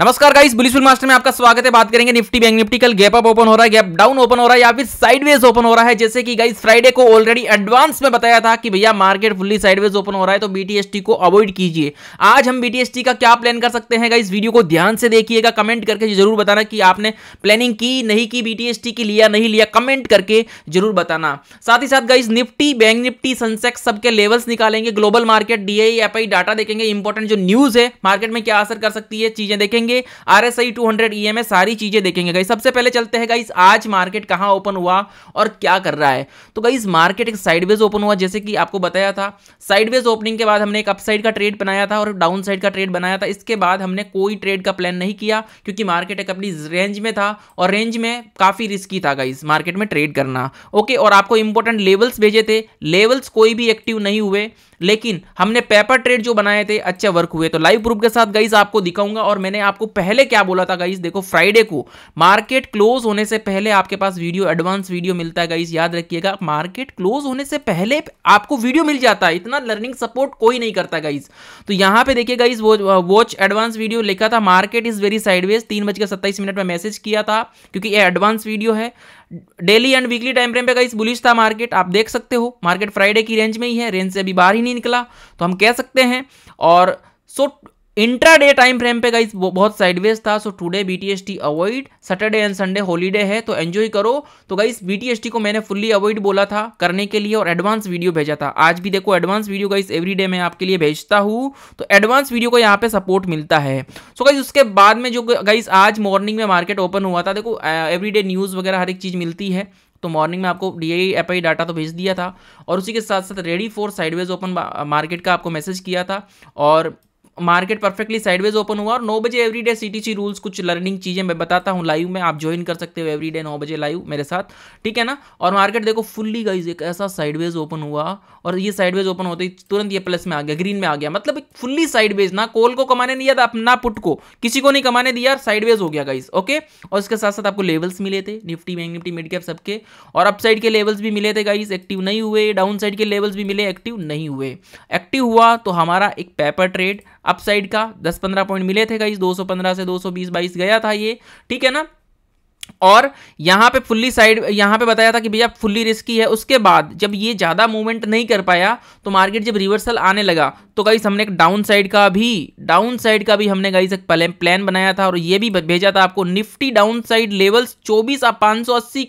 नमस्कार guys bullish master में आपका स्वागत है बात करेंगे निफ्टी बैंक निफ्टी कल गैप अप ओपन हो रहा है गैप डाउन ओपन हो रहा है या फिर साइडवेज ओपन हो रहा है जैसे कि गाइस फ्राइडे को ऑलरेडी एडवांस में बताया था कि भैया मार्केट फुल्ली साइडवेज ओपन हो रहा है तो बीटीएसटी को अवॉइड कीजिए आज हम बीटीएसटी का क्या प्लान कर सकते हैं गाइस वीडियो को ध्यान से देखिएगा कमेंट करके जरूर बताना कि आपने प्लानिंग की नहीं की बीटीएसटी की लिया नहीं लिया कमेंट करके जरूर बताना साथ ही साथ गाइज निफ्टी बैंक निफ्टी सेंसेक्स सबके लेवल्स निकालेंगे global market DI F data देखेंगे इंपॉर्टेंट जो न्यूज है मार्केट में क्या असर कर सकती है चीजें देखेंगे देखेंगे R S I two hundred E M A सारी चीज़ें देखेंगे गाइस सबसे पहले चलते हैं गाइस आज मार्केट कहाँ ओपन हुआ और क्या कर रहा है तो गाइस मार्केट एक साइडवेज ओपन हुआ जैसे कि आपको बताया था साइडवेज ओपनिंग के बाद हमने एक अपसाइड का ट्रेड बनाया था और डाउन साइड का ट्रेड बनाया था इसके बाद हमने कोई ट्रेड का प्लान नहीं किया क्योंकि मार्केट एक अपनी रेंज में था और रेंज में काफ़ी रिस्की था गाइस मार्केट में ट्रेड करना ओके और आपको इंपॉर्टेंट लेवल्स भेजे थे लेवल्स कोई भी एक्टिव नहीं हुए लेकिन हमने पेपर ट्रेड जो बनाए थे अच्छे वर्क हुए तो लाइव प्रूफ के साथ गाइज आपको दिखाऊंगा और मैंने आपको पहले क्या बोला था गाइज देखो फ्राइडे को मार्केट क्लोज होने से पहले आपके पास वीडियो एडवांस वीडियो मिलता है गाइज याद रखिएगा मार्केट क्लोज होने से पहले आपको वीडियो मिल जाता है इतना लर्निंग सपोर्ट कोई नहीं करता गाइज तो यहां पर देखिए गाइज वॉच एडवांस वीडियो लिखा था मार्केट इज वेरी साइडवेज तीन बजकर सत्ताईस मिनट में मैसेज किया था क्योंकि ये एडवांस वीडियो है daily and weekly time frame पे गाइस बुलिश था मार्केट आप देख सकते हो मार्केट फ्राइडे की रेंज में ही है रेंज से अभी बाहर ही नहीं निकला तो हम कह सकते हैं और so intraday time frame पे गाइस बहुत साइडवेज था so today BTST avoid Saturday and Sunday holiday है तो एंजॉय करो तो गाइस बीटीएसटी को मैंने फुल्ली अवॉइड बोला था करने के लिए और एडवांस वीडियो भेजा था आज भी देखो advance video guys every day मैं आपके लिए भेजता हूँ तो एडवांस वीडियो को यहाँ पे सपोर्ट मिलता है सो so गाइज उसके बाद में जो गाइस आज मॉर्निंग में मार्केट ओपन हुआ था देखो डे न्यूज़ वगैरह हर एक चीज़ मिलती है तो मॉर्निंग में आपको D I F I data तो भेज दिया था और उसी के साथ साथ ready for sideways open market का आपको मैसेज किया था और मार्केट परफेक्टली साइडवेज ओपन हुआ और नौ बजे एवरीडे सीटीसी रूल्स कुछ लर्निंग चीज़ें मैं बताता हूँ लाइव में आप ज्वाइन कर सकते हो एवरीडे नौ बजे लाइव मेरे साथ ठीक है ना और मार्केट देखो फुल्ली गाइज एक ऐसा साइडवेज ओपन हुआ और ये साइडवेज ओपन होते ही तुरंत ये प्लस में आ गया ग्रीन में आ गया मतलब फुल्ली साइडवेज ना कोल को कमाने नहीं दिया ना पुट को किसी को नहीं कमाने दिया साइडवेज हो गया गाइज ओके और इसके साथ साथ आपको लेवल्स मिले थे Nifty bank Nifty midcap सबके और अप के लेवल्स भी मिले थे गाइज एक्टिव नहीं हुए डाउन साइड के लेवल्स भी मिले एक्टिव नहीं हुए एक्टिव हुआ तो हमारा एक पेपर ट्रेड अपसाइड का 10-15 पॉइंट मिले थे गाइज 215 से 220 22 गया था ये ठीक है ना और यहाँ पे फुल्ली साइड यहाँ पे बताया था कि भैया फुल्ली रिस्की है उसके बाद जब ये ज़्यादा मूवमेंट नहीं कर पाया तो मार्केट जब रिवर्सल आने लगा तो गाइस हमने एक डाउन साइड का भी डाउन साइड का भी हमने गाइस एक प्लान बनाया था और ये भी भेजा था आपको निफ्टी डाउन साइड लेवल्स चौबीस आप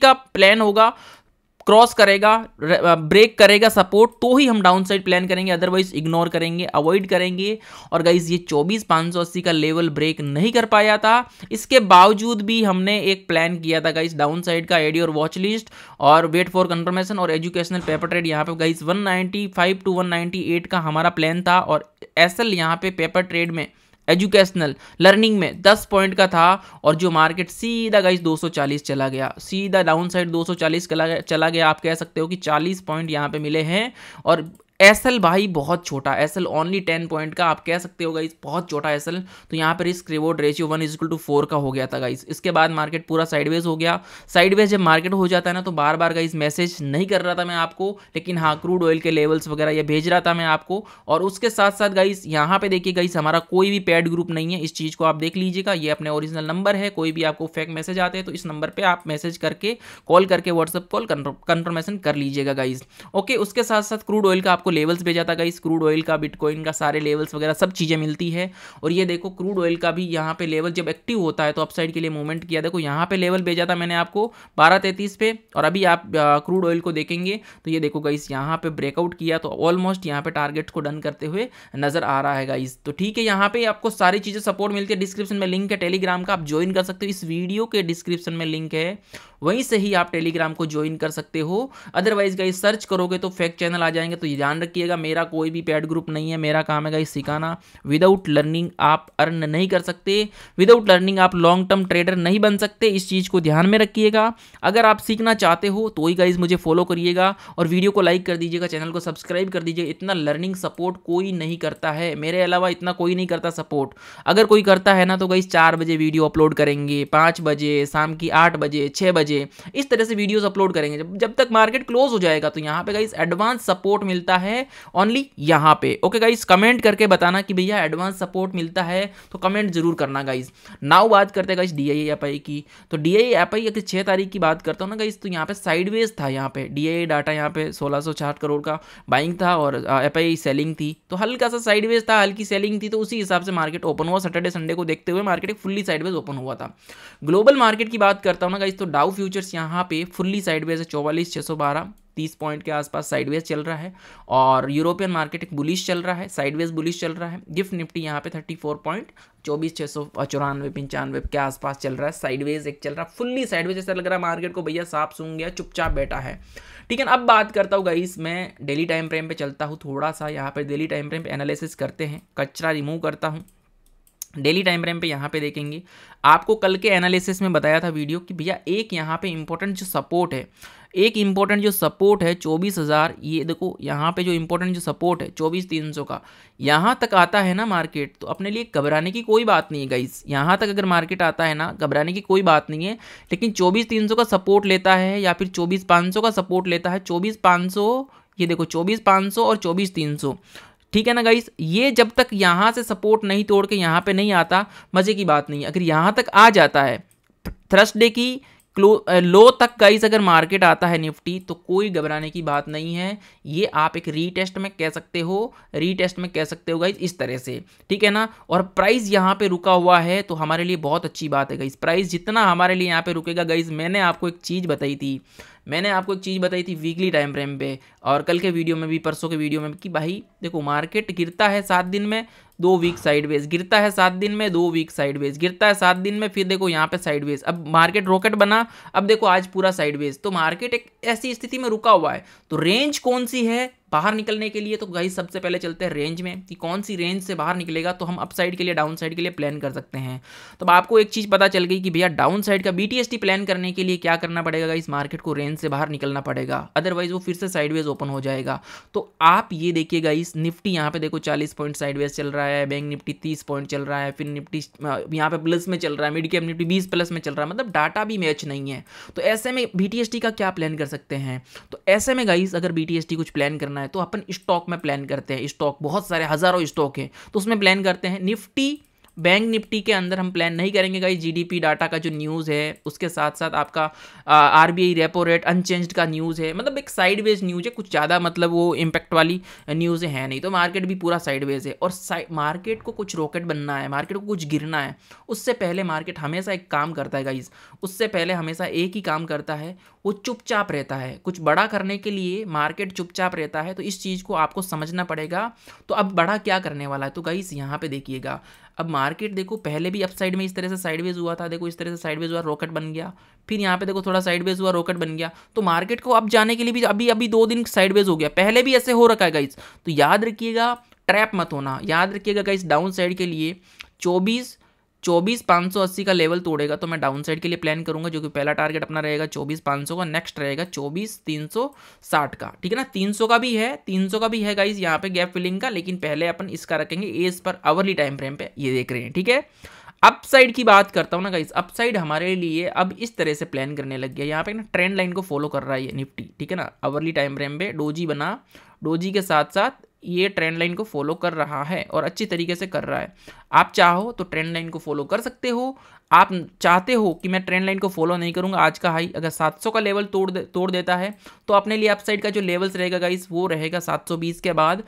का प्लान होगा क्रॉस करेगा ब्रेक uh, करेगा सपोर्ट तो ही हम डाउन साइड प्लान करेंगे अदरवाइज इग्नोर करेंगे अवॉइड करेंगे और गाइज ये चौबीस पाँच सौ अस्सी का लेवल ब्रेक नहीं कर पाया था इसके बावजूद भी हमने एक प्लान किया था गाइज डाउन साइड का एडी और वॉच लिस्ट और वेट फॉर कंफर्मेशन और एजुकेशनल पेपर ट्रेड यहाँ पे गाइज फाइव टू एट का हमारा प्लान था और एसल यहाँ पे पेपर ट्रेड में एजुकेशनल लर्निंग में 10 पॉइंट का था और जो मार्केट सीधा गाइस 240 चला गया सीधा डाउन साइड दो चला गया चला गया आप कह सकते हो कि 40 पॉइंट यहां पे मिले हैं और एसल भाई बहुत छोटा एसल ओनली टेन पॉइंट का आप कह सकते हो गाइस बहुत छोटा एसल तो यहाँ पर risk reward ratio one equal to four का हो गया था गाइस इसके बाद मार्केट पूरा साइडवेज हो गया साइडवेज जब मार्केट हो जाता है ना तो बार बार गाइस मैसेज नहीं कर रहा था मैं आपको लेकिन हाँ क्रूड ऑयल के लेवल्स वगैरह ये भेज रहा था मैं आपको और उसके साथ साथ गाइस यहाँ पे देखिए गाइस हमारा कोई भी पैड ग्रुप नहीं है इस चीज़ को आप देख लीजिएगा ये अपने ओरिजिनल नंबर है कोई भी आपको फेक मैसेज आते हैं तो इस नंबर पर आप मैसेज करके कॉल करके व्हाट्सअप कॉल कन्फर्मेशन कर लीजिएगा गाइज ओके उसके साथ साथ क्रूड ऑयल का आपको लेवल्स भेजा था गाइस क्रूड ऑयल का बिटकॉइन का सारे लेवल्स वगैरह सब चीज़ें मिलती है और ये देखो क्रूड ऑयल का भी यहाँ पे लेवल जब एक्टिव होता है तो अपसाइड के लिए मूवमेंट किया देखो यहाँ पे लेवल भेजा था मैंने आपको बारह तैंतीस पे और अभी आप क्रूड ऑयल को देखेंगे तो ये देखो गाइस यहाँ पे ब्रेकआउट किया तो ऑलमोस्ट यहाँ पे टारगेट को डन करते हुए नजर आ रहा है गाइस तो ठीक है यहाँ पे आपको सारी चीज़ें सपोर्ट मिलती है डिस्क्रिप्शन में लिंक है टेलीग्राम का आप ज्वाइन कर सकते हो इस वीडियो के डिस्क्रिप्शन में लिंक है वहीं से ही आप टेलीग्राम को ज्वाइन कर सकते हो अदरवाइज गाइस सर्च करोगे तो फेक चैनल आ जाएंगे तो ये ध्यान रखिएगा मेरा कोई भी पैड ग्रुप नहीं है मेरा काम है सिखाना विदाउट लर्निंग आप अर्न नहीं कर सकते विदाउट लर्निंग आप लॉन्ग टर्म ट्रेडर नहीं बन सकते इस चीज़ को ध्यान में रखिएगा अगर आप सीखना चाहते हो तो ही गाइज मुझे फॉलो करिएगा और वीडियो को लाइक कर दीजिएगा चैनल को सब्सक्राइब कर दीजिए इतना लर्निंग सपोर्ट कोई नहीं करता है मेरे अलावा इतना कोई नहीं करता सपोर्ट अगर कोई करता है ना तो गाइज चार बजे वीडियो अपलोड करेंगे पांच बजे शाम की आठ बजे छह बजे इस तरह से वीडियोज़ अपलोड करेंगे जब जब तक मार्केट क्लोज हो जाएगा तो यहाँ पे गाइज एडवांस सपोर्ट मिलता है है ओनली यहाँ पे ओके गाइज कमेंट करके बताना कि भैया एडवांस सपोर्ट मिलता है तो कमेंट जरूर करना गाइज नाउ बात करते हैं guys D I F I की तो डी आई एप आई अगर छः तारीख की बात करता हूँ ना गाइज तो यहाँ पे साइडवेज था यहाँ पे डी आई डाटा यहाँ पे सोलह सौ चार करोड़ का बाइंग था और एप आई सेलिंग थी तो हल्का सा साइडवेज था हल्की सेलिंग थी तो उसी हिसाब से मार्केट ओपन हुआ सैटरडे संडे को देखते हुए मार्केट फुल्ली साइडवेज ओपन हुआ था ग्लोबल मार्केट की बात करता हूँ ना गाइज तो डाउ फ्यूचर्स यहाँ पे फुल्ली साइडवेज है चौवालीस छः सौ बारह तीस पॉइंट के आसपास साइडवेज चल रहा है और यूरोपियन मार्केट एक बुलिश चल रहा है साइडवेज बुलिश चल रहा है गिफ्ट निफ्टी यहाँ पे थर्टी फोर पॉइंट चौबीस छः सौ चौरानवे पंचानवे के आसपास चल रहा है साइडवेज एक चल रहा है फुल्ली साइडवेज ऐसा लग रहा है मार्केट को भैया साफ सूंग गया चुपचाप बैठा है ठीक है अब बात करता हूँ गाइस मैं डेली टाइम फ्रेम पे चलता हूँ थोड़ा सा यहाँ पे डेली टाइम फ्रेम पे एनालिसिस करते हैं कचरा रिमूव करता हूँ डेली टाइम फ्रेम पे यहाँ पे देखेंगे आपको कल के एनालिसिस में बताया था वीडियो कि भैया एक यहाँ पे इंपॉर्टेंट जो सपोर्ट है एक इम्पॉर्टेंट जो सपोर्ट है चौबीस हज़ार ये देखो यहाँ पे जो इम्पोर्टेंट जो सपोर्ट है चौबीस तीन सौ का यहाँ तक आता है ना मार्केट तो अपने लिए घबराने की कोई बात नहीं है गाइस यहाँ तक अगर मार्केट आता है ना घबराने की कोई बात नहीं है लेकिन चौबीस तीन सौ का सपोर्ट लेता है या फिर चौबीस पाँच सौ का सपोर्ट लेता है चौबीस पाँच सौ ये देखो चौबीस पाँच सौ और चौबीस तीन सौ ठीक है ना गाइस ये जब तक यहाँ से सपोर्ट नहीं तोड़ के यहाँ पे नहीं आता मज़े की बात नहीं अगर यहाँ तक आ जाता है थर्सडे की क्लो लो तक गाइस अगर मार्केट आता है निफ्टी तो कोई घबराने की बात नहीं है ये आप एक रीटेस्ट में कह सकते हो रीटेस्ट में कह सकते हो गाइज इस तरह से ठीक है ना और प्राइस यहाँ पे रुका हुआ है तो हमारे लिए बहुत अच्छी बात है गाइज प्राइस जितना हमारे लिए यहाँ पे रुकेगा गाइज मैंने आपको एक चीज़ बताई थी मैंने आपको एक चीज़ बताई थी वीकली टाइम फ्रेम पे और कल के वीडियो में भी परसों के वीडियो में कि भाई देखो मार्केट गिरता है सात दिन में दो वीक साइडवेज गिरता है सात दिन में दो वीक साइडवेज गिरता है सात दिन में फिर देखो यहाँ पे साइडवेज अब मार्केट रॉकेट बना अब देखो आज पूरा साइडवेज तो मार्केट एक ऐसी स्थिति में रुका हुआ है तो रेंज कौन सी है बाहर निकलने के लिए तो गाइस सबसे पहले चलते हैं रेंज में कि कौन सी रेंज से बाहर निकलेगा तो हम अपसाइड के लिए डाउन साइड के लिए प्लान कर सकते हैं तो आपको एक चीज़ पता चल गई कि भैया डाउन साइड का बी प्लान करने के लिए क्या करना पड़ेगा गाइस मार्केट को रेंज से बाहर निकलना पड़ेगा अदरवाइज वो फिर से साइडवेज ओपन हो जाएगा तो आप ये देखिए गाइस निफ्टी यहाँ पे देखो चालीस पॉइंट साइडवेज चल रहा है बैंक निफ्टी तीस पॉइंट चल रहा है फिर निफ्टी यहाँ पे प्लस में चल रहा है मिड कैप निफ्टी बीस प्लस में चल रहा है मतलब डाटा भी मैच नहीं है तो ऐसे में बी का क्या प्लान कर सकते हैं तो ऐसे में गाइस अगर बी कुछ प्लान करना है तो अपन स्टॉक में प्लान करते हैं स्टॉक बहुत सारे हज़ारों स्टॉक हैं तो उसमें प्लान करते हैं निफ्टी बैंक निफ्टी के अंदर हम प्लान नहीं करेंगे गाई जीडीपी डाटा का जो न्यूज़ है उसके साथ साथ आपका आरबीआई रेपो रेट अनचेंज्ड का न्यूज़ है मतलब एक साइडवेज न्यूज़ है कुछ ज़्यादा मतलब वो इम्पैक्ट वाली न्यूज़ है नहीं तो मार्केट भी पूरा साइडवेज है और मार्केट को कुछ रॉकेट बनना है मार्केट को कुछ गिरना है उससे पहले मार्केट हमेशा एक काम करता है गाइज उससे पहले हमेशा एक ही काम करता है वो चुपचाप रहता है कुछ बड़ा करने के लिए मार्केट चुपचाप रहता है तो इस चीज़ को आपको समझना पड़ेगा तो अब बड़ा क्या करने वाला है तो गाइस यहाँ पे देखिएगा अब मार्केट देखो पहले भी अपसाइड में इस तरह से साइडवेज हुआ था देखो इस तरह से साइडवेज हुआ रॉकेट बन गया फिर यहाँ पे देखो थोड़ा साइडवेज हुआ रॉकेट बन गया तो मार्केट को अब जाने के लिए भी अभी अभी दो दिन साइडवेज हो गया पहले भी ऐसे हो रखा है गाइस तो याद रखिएगा ट्रैप मत होना याद रखिएगा गाइस डाउन साइड के लिए चौबीस चौबीस पाँच सौ अस्सी का लेवल तोड़ेगा तो मैं डाउन साइड के लिए प्लान करूंगा जो कि पहला टारगेट अपना रहेगा चौबीस पाँच सौ का नेक्स्ट रहेगा चौबीस तीन सौ साठ का ठीक है ना तीन सौ का भी है तीन सौ का भी है गाइज यहाँ पे गैप फिलिंग का लेकिन पहले अपन इसका रखेंगे as per hourly time frame पे ये देख रहे हैं ठीक है अपसाइड की बात करता हूँ ना गाइस अपसाइड हमारे लिए अब इस तरह से प्लान करने लग गया यहाँ पे ना ट्रेंड लाइन को फॉलो कर रहा है निफ्टी ठीक है ना अवरली टाइम फ्रेम पे डोजी बना डोजी के साथ साथ ये ट्रेंड लाइन को फॉलो कर रहा है और अच्छी तरीके से कर रहा है आप चाहो तो ट्रेंड लाइन को फॉलो कर सकते हो आप चाहते हो कि मैं ट्रेंड लाइन को फॉलो नहीं करूँगा आज का हाई अगर 700 का लेवल तोड़ दे, तोड़ देता है तो अपने लिए अपसाइड का जो लेवल्स रहेगा गाइस वो रहेगा 720 के बाद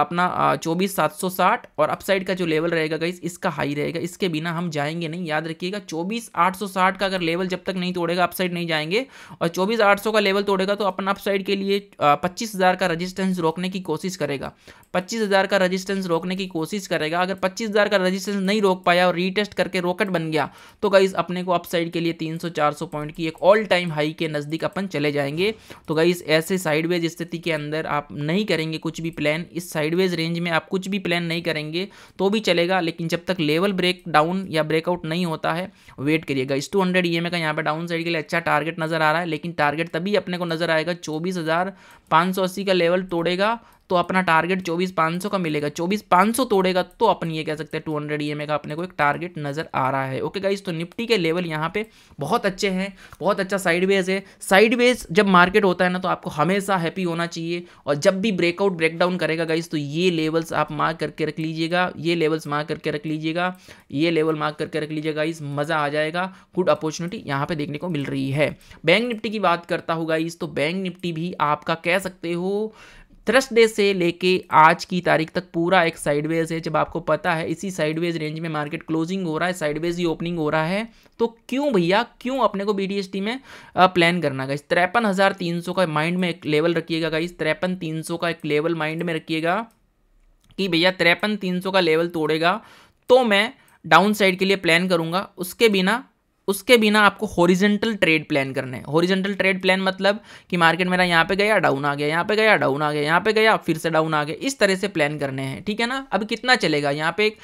अपना 24 760 और अपसाइड का जो लेवल रहेगा गाइस इसका हाई रहेगा इसके बिना हम जाएंगे नहीं याद रखिएगा चौबीस आठ का अगर लेवल जब तक नहीं तोड़ेगा अपसाइड नहीं जाएंगे और चौबीस आठ का लेवल तोड़ेगा तो अपना अपसाइड के लिए पच्चीस का रजिस्टेंस रोकने की कोशिश करेगा पच्चीस का रजिस्टेंस रोकने की कोशिश करेगा अगर पच्चीस का रजिस्टेंस नहीं रोक पाया और रीटेस्ट करके रॉकेट बन गया तो गाइज़ अपने को अपसाइड के लिए 300-400 पॉइंट की एक ऑल टाइम हाई के नज़दीक अपन चले जाएंगे तो गाइज़ ऐसे साइडवेज स्थिति के अंदर आप नहीं करेंगे कुछ भी प्लान इस साइडवेज रेंज में आप कुछ भी प्लान नहीं करेंगे तो भी चलेगा लेकिन जब तक लेवल ब्रेक डाउन या ब्रेकआउट नहीं होता है वेट करिए गाइज टू हंड्रेड ई का यहाँ पर डाउन साइड के लिए अच्छा टारगेट नज़र आ रहा है लेकिन टारगेट तभी अपने को नज़र आएगा चौबीस का लेवल तोड़ेगा तो अपना टारगेट चौबीस पाँच सौ का मिलेगा चौबीस पाँच सौ तोड़ेगा तो अपन ये कह सकते हैं टू हंड्रेड ई का अपने को एक टारगेट नजर आ रहा है ओके गाइज तो निफ्टी के लेवल यहाँ पे बहुत अच्छे हैं बहुत अच्छा साइडवेज है साइडवेज जब मार्केट होता है ना तो आपको हमेशा हैप्पी होना चाहिए और जब भी ब्रेकआउट ब्रेकडाउन करेगा गाइज तो ये लेवल्स आप मार्क करके रख लीजिएगा ये लेवल्स मार्क करके रख लीजिएगा ये लेवल मार्क करके रख लीजिएगा गाइज मज़ा आ जाएगा गुड अपॉर्चुनिटी यहाँ पे देखने को मिल रही है बैंक निफ्टी की बात करता हूँ गाइज तो बैंक निफ्टी भी आपका कह सकते हो थर्सडे से लेके आज की तारीख तक पूरा एक साइडवेज है जब आपको पता है इसी साइडवेज रेंज में मार्केट क्लोजिंग हो रहा है साइडवेज ही ओपनिंग हो रहा है तो क्यों भैया क्यों अपने को बी में प्लान करना गाइस तिरपन हज़ार तीन सौ का माइंड में एक लेवल रखिएगा गाइस तिरपन तीन सौ का एक लेवल माइंड में रखिएगा कि भैया तिरपन तीन सौ का लेवल तोड़ेगा तो मैं डाउन साइड के लिए प्लान करूंगा उसके बिना उसके बिना आपको हॉरिजेंटल ट्रेड प्लान करना है हॉरिजेंटल ट्रेड प्लान मतलब कि मार्केट मेरा यहाँ पे गया डाउन आ गया यहाँ पे गया डाउन आ गया यहाँ पे गया फिर से डाउन आ गया इस तरह से प्लान करने हैं ठीक है ना अब कितना चलेगा यहाँ पे एक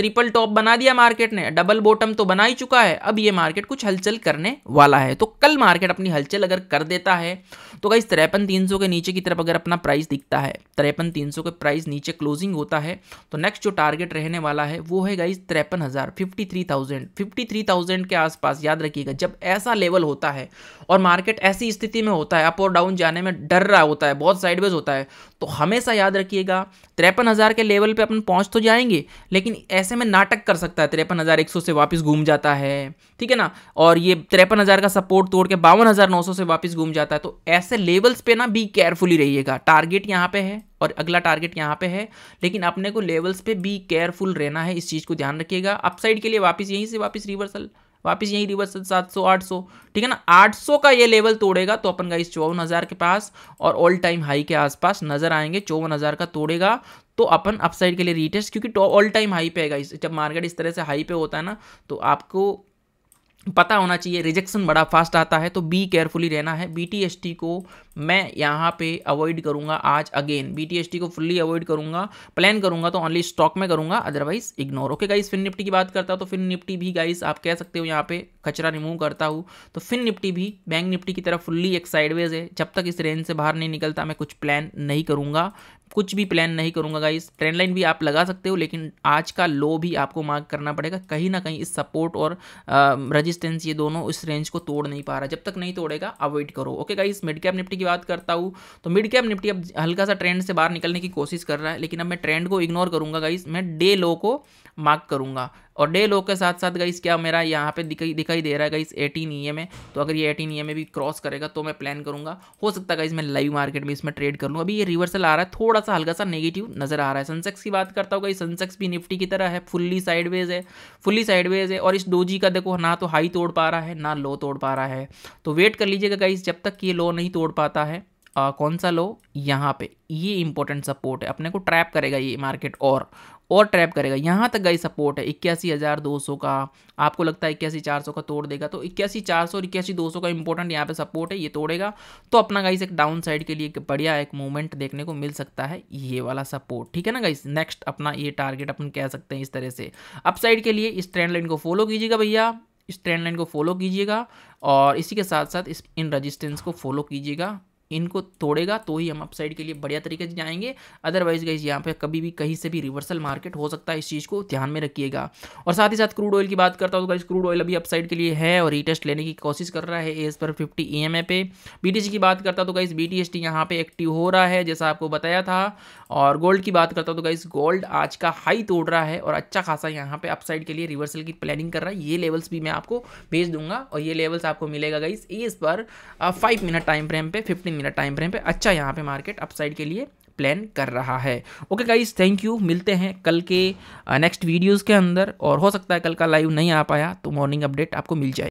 ट्रिपल टॉप बना दिया मार्केट ने डबल बॉटम तो बना ही चुका है अब ये मार्केट कुछ हलचल करने वाला है तो कल मार्केट अपनी हलचल अगर कर देता है तो कहीं तिरपन तीन के नीचे की तरफ अगर अपना प्राइस दिखता है तिरपन तीन के प्राइस नीचे क्लोजिंग होता है तो नेक्स्ट जो टारगेट रहने वाला है वो है गाइज तिरपन हज़ार fifty three thousand fifty three thousand के आसपास पास याद रखिएगा जब ऐसा लेवल होता है और मार्केट ऐसी स्थिति में होता है अप और डाउन जाने में डर रहा होता है बहुत साइडवेज होता है तो हमेशा याद रखिएगा तिरपन हज़ार के लेवल पे अपन पहुंच तो जाएंगे लेकिन ऐसे में नाटक कर सकता है तिरपन हज़ार एक सौ से वापस घूम जाता है ठीक है ना और ये तिरपन हज़ार का सपोर्ट तोड़ के बावन हज़ार नौ सौ से वापस घूम जाता है तो ऐसे लेवल्स पे ना बी केयरफुली रहिएगा टारगेट यहाँ पे है और अगला टारगेट यहाँ पे है लेकिन अपने को लेवल्स पे बी केयरफुल रहना है इस चीज़ को ध्यान रखिएगा अपसाइड के लिए वापस यहीं से वापस रिवर्सल वापस यही रिवर्सल सात सौ आठ सौ ठीक है ना आठ सौ का ये लेवल तोड़ेगा तो अपन का इस चौवन हज़ार के पास और ऑल टाइम हाई के आसपास नजर आएंगे चौवन हज़ार का तोड़ेगा तो अपन अपसाइड के लिए रिटेस्ट क्योंकि ऑल टाइम हाई पे है इस जब मार्केट इस तरह से हाई पे होता है ना तो आपको पता होना चाहिए रिजेक्शन बड़ा फास्ट आता है तो बी केयरफुली रहना है बी टी एस टी को मैं यहाँ पे अवॉइड करूँगा आज again B T S T को फुल्ली अवॉइड करूँगा प्लान करूँगा तो ओनली स्टॉक में करूँगा otherwise ignore okay guys fin Nifty की बात करता हूँ तो फिन निफ्टी भी गाइस आप कह सकते हो यहाँ पे कचरा रिमूव करता हूँ तो फिन निफ्टी भी बैंक निफ्टी की तरफ फुल्ली एक साइडवेज है जब तक इस रेंज से बाहर नहीं निकलता मैं कुछ प्लान नहीं करूँगा कुछ भी प्लान नहीं करूँगा गाइस ट्रेंड लाइन भी आप लगा सकते हो लेकिन आज का लो भी आपको मार्क करना पड़ेगा कहीं ना कहीं इस सपोर्ट और रजिस्टेंस ये दोनों इस रेंज को तोड़ नहीं पा रहा जब तक नहीं तोड़ेगा अवॉइड करो okay guys mid cap Nifty की बात करता हूँ तो मिड कैप निफ्टी अब हल्का सा ट्रेंड से बाहर निकलने की कोशिश कर रहा है लेकिन अब मैं ट्रेंड को इग्नोर करूँगा गाइस मैं डे लो को मार्क करूँगा और डे लो के साथ साथ गाइस क्या मेरा यहाँ पे दिखाई दिखाई दे रहा है गई एटीन ई में तो अगर ये एटीन ई में भी क्रॉस करेगा तो मैं प्लान करूँगा हो सकता है गई मैं लाइव मार्केट में इसमें ट्रेड कर लूँ अभी ये रिवर्सल आ रहा है थोड़ा सा हल्का सा नेगेटिव नजर आ रहा है सेंसेक्स की बात करता हूँ गई सेंसेक्स भी निफ्टी की तरह है फुल्ली साइडवेज है फुल्ली साइडवेज है और इस डोजी का देखो ना तो हाई तोड़ पा रहा है ना लो तोड़ पा रहा है तो वेट कर लीजिएगा गई जब तक ये लो नहीं तोड़ पाता है आ, कौन सा लो यहाँ पे ये इंपॉर्टेंट सपोर्ट है अपने को ट्रैप करेगा ये मार्केट और और ट्रैप करेगा यहाँ तक गई सपोर्ट है इक्यासी हज़ार दो सौ का आपको लगता है इक्यासी चार सौ का तोड़ देगा तो इक्यासी चार सौ और इक्यासी दो सौ का इंपॉर्टेंट यहाँ पे सपोर्ट है ये तोड़ेगा तो अपना गाइस एक डाउन साइड के लिए एक बढ़िया एक मूवमेंट देखने को मिल सकता है ये वाला सपोर्ट ठीक है ना गाइस नेक्स्ट अपना ये टारगेट अपन कह सकते हैं इस तरह से अपसाइड के लिए इस ट्रेंड लाइन को फॉलो कीजिएगा भैया इस ट्रेंड लाइन को फॉलो कीजिएगा और इसी के साथ साथ इस इन रजिस्टेंस को फॉलो कीजिएगा इनको तोड़ेगा तो ही हम अपसाइड के लिए बढ़िया तरीके से जाएंगे अदरवाइज गाइज यहाँ पे कभी भी कहीं से भी रिवर्सल मार्केट हो सकता है इस चीज़ को ध्यान में रखिएगा और साथ ही साथ क्रूड ऑयल की बात करता हूँ तो गाइज क्रूड ऑयल अभी अपसाइड के लिए है और रीटेस्ट लेने की कोशिश कर रहा है as per fifty E M ए पे बी टी सी की बात करता तो guys B T S T यहाँ पे एक्टिव हो रहा है जैसा आपको बताया था और गोल्ड की बात करता तो गाइज गोल्ड आज का हाई तोड़ रहा है और अच्छा खासा यहाँ पे अपसाइड के लिए रिवर्सल की प्लानिंग कर रहा है ये लेवल्स भी मैं आपको भेज दूंगा और ये लेवल्स आपको मिलेगा guys as per five minute time frame पे फिफ्टी मिनट टाइम फ्रेम पे अच्छा यहाँ पे मार्केट अपसाइड के लिए प्लान कर रहा है ओके गाइज थैंक यू मिलते हैं कल के नेक्स्ट uh, वीडियोज़ के अंदर और हो सकता है कल का लाइव नहीं आ पाया तो मॉर्निंग अपडेट आपको मिल जाए